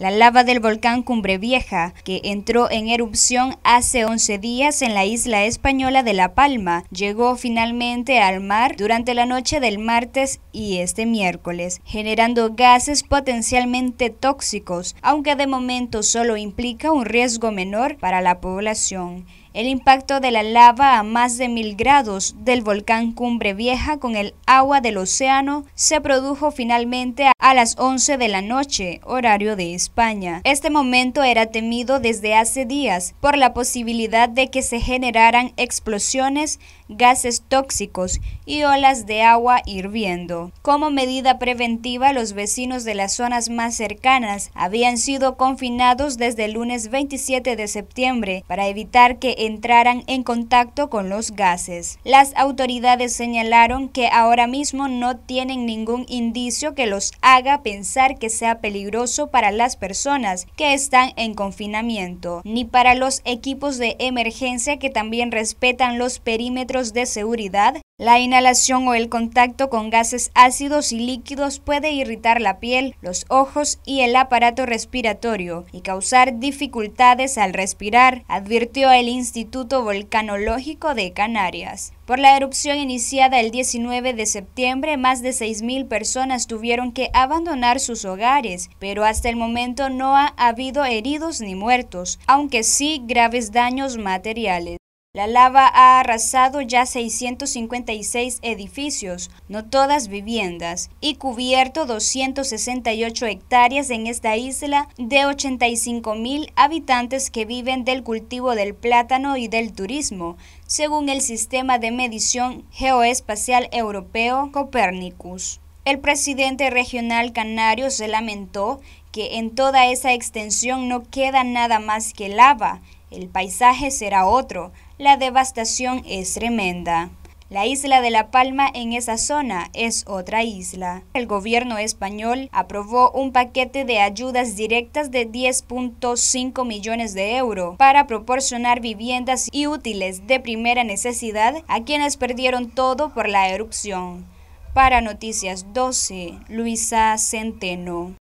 La lava del volcán Cumbre Vieja, que entró en erupción hace 11 días en la isla española de La Palma, llegó finalmente al mar durante la noche del martes y este miércoles, generando gases potencialmente tóxicos, aunque de momento solo implica un riesgo menor para la población. El impacto de la lava a más de mil grados del volcán Cumbre Vieja con el agua del océano se produjo finalmente a las 11 de la noche, horario de España. Este momento era temido desde hace días por la posibilidad de que se generaran explosiones, gases tóxicos y olas de agua hirviendo. Como medida preventiva, los vecinos de las zonas más cercanas habían sido confinados desde el lunes 27 de septiembre para evitar que entraran en contacto con los gases. Las autoridades señalaron que ahora mismo no tienen ningún indicio que los haga pensar que sea peligroso para las personas que están en confinamiento, ni para los equipos de emergencia que también respetan los perímetros de seguridad la inhalación o el contacto con gases ácidos y líquidos puede irritar la piel, los ojos y el aparato respiratorio y causar dificultades al respirar, advirtió el Instituto Volcanológico de Canarias. Por la erupción iniciada el 19 de septiembre, más de 6.000 personas tuvieron que abandonar sus hogares, pero hasta el momento no ha habido heridos ni muertos, aunque sí graves daños materiales. La lava ha arrasado ya 656 edificios, no todas viviendas, y cubierto 268 hectáreas en esta isla de 85 mil habitantes que viven del cultivo del plátano y del turismo, según el sistema de medición geoespacial europeo Copernicus. El presidente regional canario se lamentó que en toda esa extensión no queda nada más que lava, el paisaje será otro, la devastación es tremenda. La isla de La Palma en esa zona es otra isla. El gobierno español aprobó un paquete de ayudas directas de 10.5 millones de euros para proporcionar viviendas y útiles de primera necesidad a quienes perdieron todo por la erupción. Para Noticias 12, Luisa Centeno.